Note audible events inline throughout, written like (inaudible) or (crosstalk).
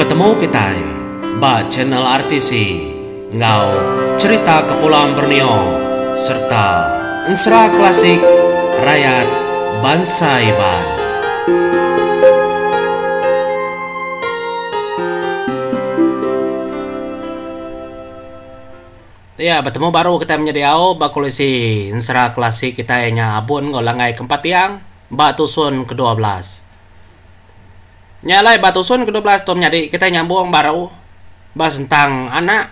bertemu kita ba channel RTC ngau cerita kepulauan Borneo serta ensra klasik rakyat bangsa Iban. Ya, bertemu baru kita menjadi au bakulisi ensra klasik kita yang abun ngolangai keempat yang batusun ke-12 nyalai batu sun ke-12 tom nyari kita nyambung baru bahas tentang anak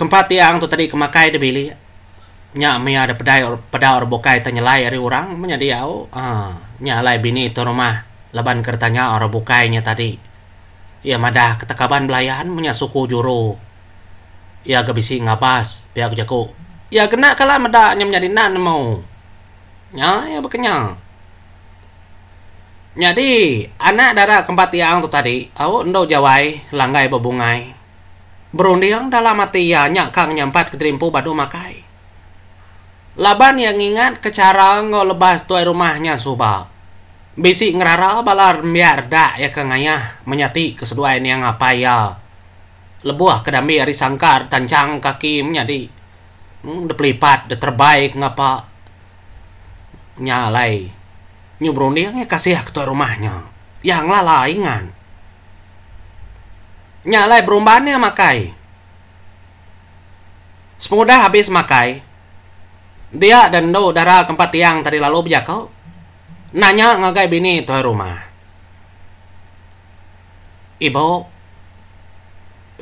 keempat yang tuh tadi kemakai dibeli nya mi ada pedai or pedai or bokai tanya lai dari orang menyadi au ah bini itu rumah leban kertanya or bokainya tadi ia madah ketekaban belayan punya suku juru ia gabisi ngapas pihak jago ia kena kalah madah nya menjadi nan mau nya ya bekenya jadi, anak darah keempat tiang tu tadi, awak endo jawai langgai berbungai. Berunding dalam hati nyak kang nyempat ke terimpu badu makai. Laban yang ingat ke kecara lepas tuai rumahnya suba. Bisi ngerara balar miar dak ya kang ayah menyati keseduain yang apa ya. Lebuah kedami dari sangkar tancang kaki menyadi. Hmm, depelipat, de terbaik ngapa. Nyalai dia kan ya nggak kasih ke rumahnya. Yang lah laingan. Nyalai berumbannya makai. Semudah habis makai. Dia dan do darah keempat tiang tadi lalu bejak kau. Nanya ngagai bini tuh rumah. Ibu.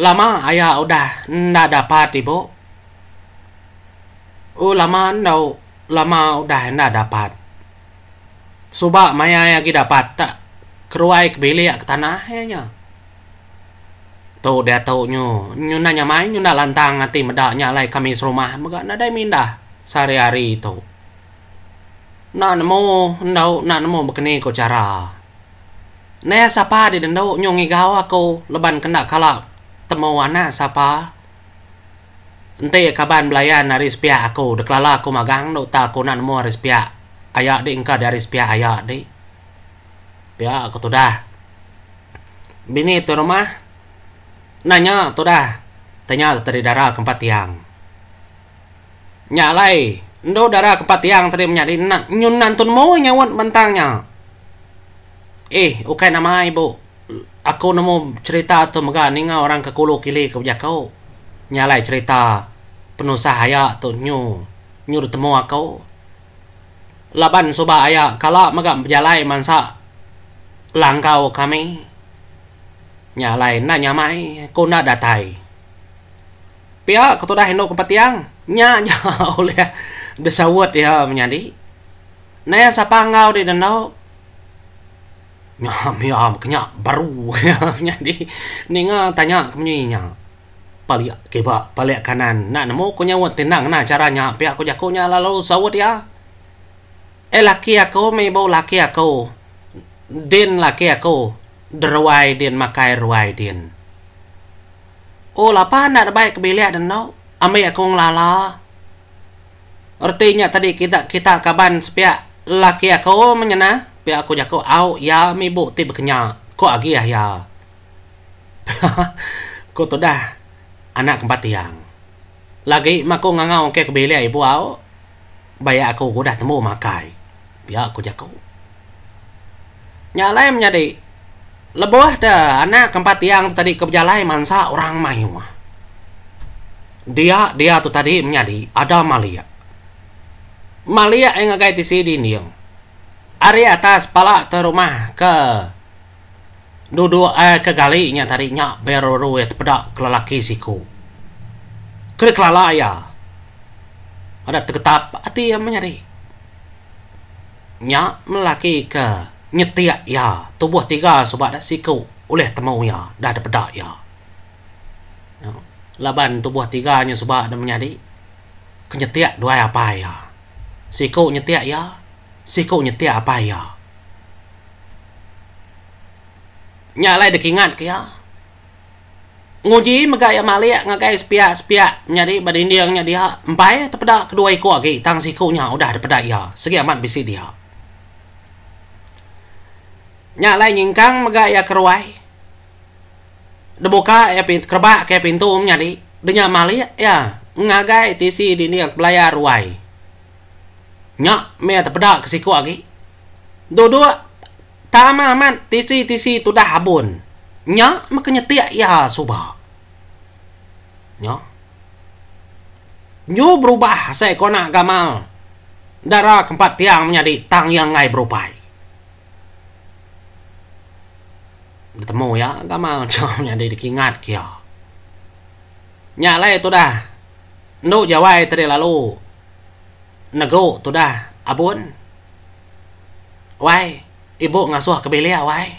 Lama ayah udah ndak dapat ibu. Oh lama ndak lama udah ndak dapat. Suba maya ya kita tak keruai ke beli ke tanah nya. Tuh dia tahu nyu nyu nanya main nyu nak lantang hati medaknya lai kami serumah mega nadai mindah sehari-hari itu. Nak nemu ndau nak nemu begini ko cara. Naya sapa di dendau nyu ngigau aku leban kena kalap temu anak sapa. Ente kaban belayan naris sepia aku deklala aku magang do tak aku nak nemu dari aya di engka dari pihak aya di pihak aku tuh dah bini itu rumah nanya tuh dah tanya tadi darah keempat tiang nyalai ndo darah keempat tiang tadi menyari nyun nantun mau nyawat mentangnya eh ukai nama ibu aku nemu cerita atau ninga orang ke kulu kili ke kau nyalai cerita penuh sahaya tuh nyu nyur temu aku laban soba ayah kala maga jalai mansa langkau kami nyalai na nyamai na datai pihak ketua hino kepatiang nya nya (laughs) oleh desawat ya menyadi naya sapangau di danau nyam nyam kenya baru (laughs) ya, menyadi ninga tanya kemenyinya paliak keba paliak kanan nak nemu kunya tenang na caranya pihak kujakunya lalu sawat ya eh laki aku mebo laki aku din laki aku derwai din makai ruai din oh lapa nak baik kebilia dan no ame aku ngelala artinya tadi kita kita kaban sepiak laki aku menyena pia aku jaku au ya mebo ti bekenya ko agi ya ya (laughs) ko to dah anak keempat tiang lagi mako ngangau ke ke kebilia ibu au bayak aku udah temu makai biar aku jago nyalem nyari lebah dah anak keempat yang tadi kerjalai mansa orang mayu mah dia dia tu tadi menyadi ada malia malia yang ngagai di sini nih Ari atas pala ke rumah ke duduk eh ke galinya tadinya ya pedak kelalaki siku kere ya ada tergetap hati yang menyari nya melaki ke nyetiak ya tubuh tiga sobat dah siku oleh temu ya dah ada ya. ya laban tubuh tiga nya sobat dah menjadi kenyetiak dua apa ya siku nyetiak ya siku nyetiak apa ya nya lai dek ingat ke ya Nguji mega ya malik ngagai sepiak sepiak menjadi badin dia dia empai terpedak kedua ikut lagi tang siku nya udah terpedak ya segi amat bisi dia Nyala lain nyingkang mega ya keruai debuka ya pintu kerbak kayak pintu um nyari dunia mali ya ngagai tisi di dia belayar ruai nyak mea terpedak ke lagi dua tama man tisi tisi tu dah habun nyak makanya tiak ya subah nyak nyu berubah saya kona gamal darah keempat tiang menjadi tang yang ngai berubah ketemu ya gamal (laughs) chomnya di dikingat kia Nyale itu dah nu jawai tadi lalu nego tu dah abun wai ibu ngasuh ke belia wai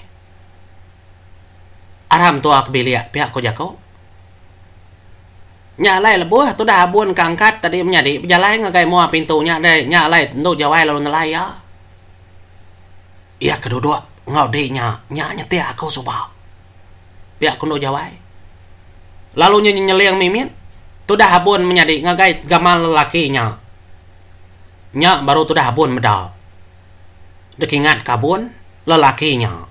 aram tua ke belia pihak ko jako nyala lebuah tu dah abun kangkat tadi menyadi jalan ngagai mua pintunya deh nyala itu nu jawai lalu nelaya, iya kedua-dua ngau nya nya nyetia aku suba pia aku kuno jawai lalu nya nyeliang mimin dah habun nggak ngagai gamal lelakinya nya baru tu dah habun medal ingat kabun lelakinya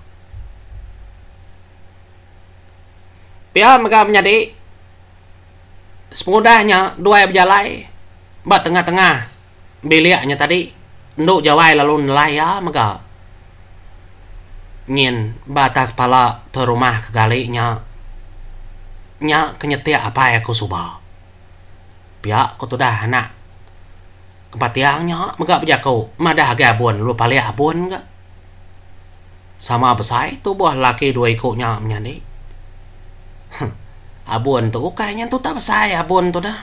pihak mereka menjadi semudahnya dua berjalai bat tengah-tengah nya tadi nduk jawai lalu nelaya maka ngin batas pala ke rumah kegalinya. Nya kenyetia apa ya ku suba. Pihak ku tuh dah anak. Kepatiangnya megak pejakau. Madah agak abun. Lu paling abun ga, Sama besar itu buah laki dua ikutnya menyani. Abun tu, kayaknya tu tak besar abun tu dah.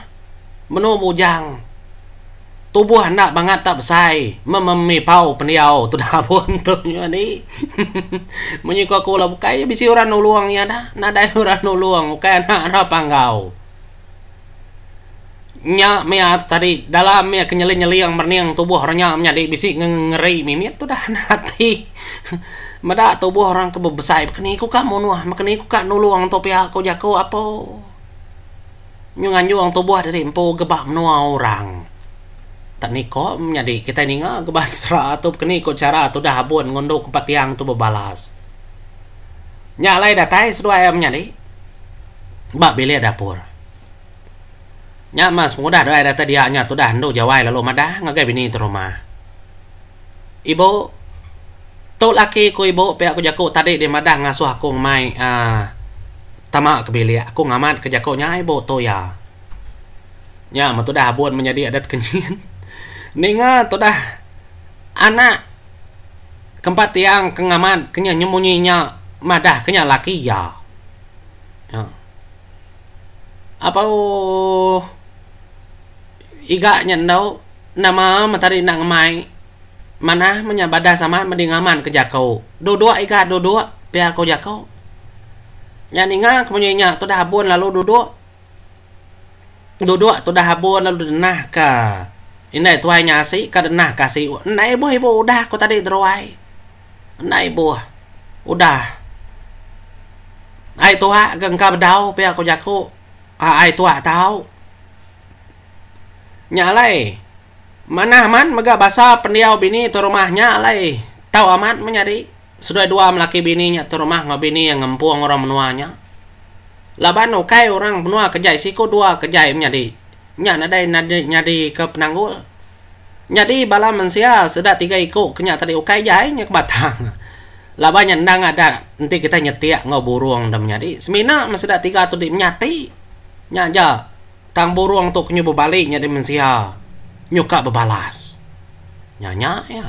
Menu bujang tubuh tak mengatap mememi pau peniau (laughs) tu dah pun tu ni (laughs) menyiko aku lah bukai bisi orang nuluang ya dah nada (laughs) orang nuluang bukai anak anak panggau nya mea tadi dalam mea kenyeli nyeli yang merniang tubuh orangnya mia di bisi ngeri mimi tu dah nanti mada tubuh orang kebebesai makni ku kamu nuah makni ku kak nuluang ah. topi aku jago apa nyungan nyuang tubuh dari empu gebak menua orang Tak niko menjadi kita ini nggak kebasra atau keniko cara atau dah abon ngondok ke tiang tuh berbalas nyalai datai sedua ayam menjadi mbak beli dapur nya mas mudah doa data dia nya tu dah ndo jawai lalu madah nggak bini di rumah ibu tu laki ku ibu pe aku jaku tadi di madah ngasuh aku mai ah ke kebeli aku ngamat kejakonya ibu tu ya nya mah dah buat menjadi adat kenyin. (laughs) tuh dah anak keempat yang kengaman kenya nyemunyinya madah kenya laki ya. ya. Apa oh iga nyendau nama matahari nang mai mana menyabada sama mendingaman ke jakau dua-dua iga dua-dua pihak kau jakau ninga kemunyinya tuh dah habun lalu dua doa dua-dua tuh dah habun lalu denah kah ini tuai nhà sĩ cả nà cả sĩ này bố hay bố đa của udah ai tua gần cả đau bây giờ ai mana aman mega basa pendiau bini tu rumahnya alai. Tau aman menyari sudah dua bini bininya itu rumah Ngebini yang ngempuang orang menuanya laban ukai orang menua kejai Siku dua kejai menyari nya na dai na nya ke penanggul nya di bala mensia sudah tiga iko kenya tadi ukai jahai nya ke batang laba banyak ndang ada nanti kita nyetia nggak buruang dam nyadi semina sudah tiga atau di nyati nya aja tang buruang tu kenyu bebalik nya di mensia nyuka bebalas nyanya ya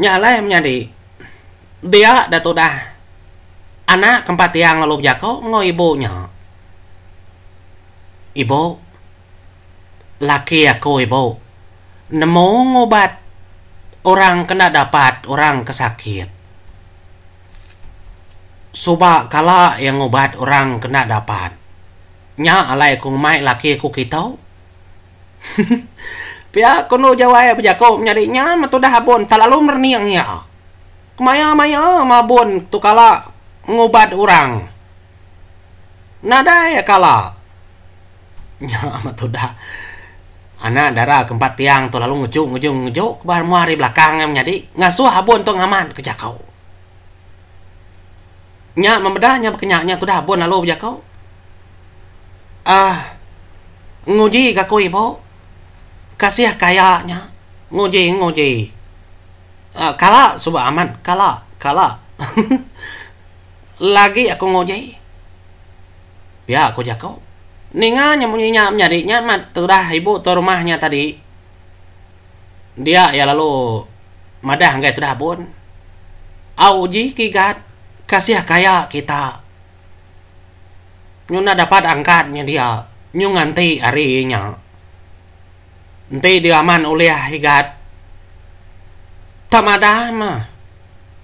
nyala yang nyadi dia datu dah anak keempat yang lalu jako ibunya ibo laki aku ibo nemu ngobat orang kena dapat orang kesakit suba kala yang ngobat orang kena dapat nya alai kung mai laki aku kita pia kono jawai pejako nyari nya dah abon talalu merniang ya kemaya maya mabon kala ngobat orang nadai ya kala (laughs) anak darah keempat tiang tuh lalu ngejuk ngejuk ngejuk ke bahan muari belakang em nyadi ngasuh abon tuh ngaman ke jakau nya membedahnya kenyaknya tuh dah abon lalu jakau ah nguji kaku ibu kasih kayaknya nguji nguji ah, kala suba aman kala kala (laughs) lagi aku nguji ya aku jakau Ninga nyembunyinya nyarinya mah dah ibu tu rumahnya tadi. Dia ya lalu madah nggak dah pun. Auji kigat kasih kaya kita. Nyuna dapat angkatnya dia. Nyung nganti harinya. Nanti aman oleh higat. Tak madah mah.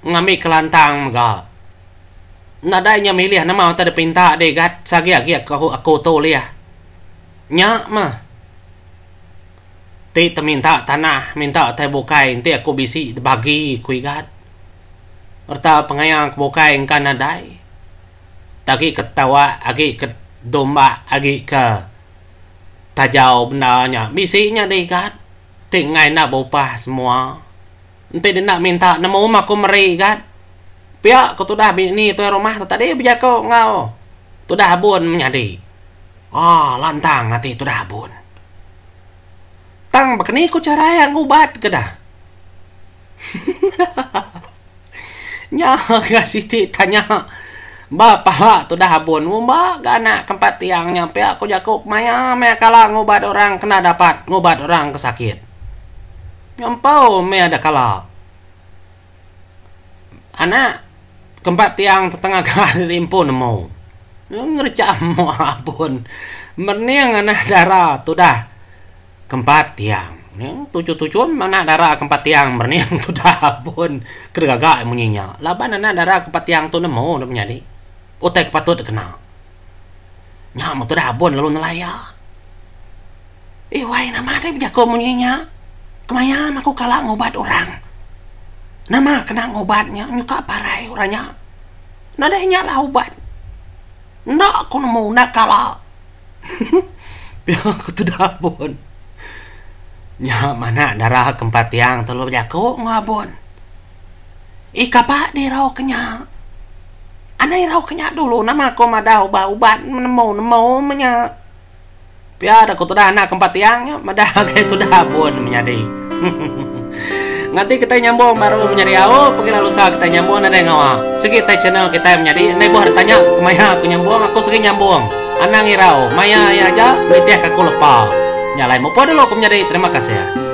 ngamik kelantang enggak na dai nya milih na mau tada pinta de gat sagi agi aku aku to ya nya ma ti minta tanah minta te bukai ti aku bisi bagi ku gat orta pengayang bukai kan nadai, dai tagi ketawa agi ke domba agi ke tajau benarnya bisinya de gat ti ngai na bopa semua Nanti dia nak minta nama rumah aku meri kan pia ko dah bini tu rumah tu tadi bija kau ngau dah bun menyadi oh ah, lantang hati dah bun tang begini ku cara yang ubat kedah (laughs) nya kasih siti tanya bapak tuh dah mu oh, mbak gak anak tempat tiang nyampe aku jakuk maya maya kalah ngubat orang kena dapat ngubat orang kesakit nyampau maya ada kalah anak kempat tiang tetengah kali limpo nemu ngerja (laughs) mau apun mending anak darah tu dah kempat tiang yang tujuh tujuh mana darah kempat tiang mending (laughs) tu dah apun kergagak munyinya laban anak darah kempat tiang tu nemu udah menjadi utek patut dikenal nyamu tu dah apun lalu nelaya Eh, nama nama bijak kau munyinya. Kemayam aku kalah ngobat orang. Nama kena ngobatnya, nyuka parai orangnya na de la uban na kono mau kalah. Biar aku tuh dapun. nya mana darah keempat yang telur jako ngabon ika pak di rau ana i rau kenya dulu nama aku madah bau ban menemu nemu menya Biar aku tuh dah anak keempat tiangnya madah kayak tuh dah bun menyadai nanti kita nyambung baru ah. menjadi awo lalu sah kita nyambung ada yang ngawa segi channel kita menjadi ini buah tanya ke Maya aku nyambung aku segi nyambung anang irau Maya ya aja media kaku lepa nyalai mau pada lo aku menjadi terima kasih ya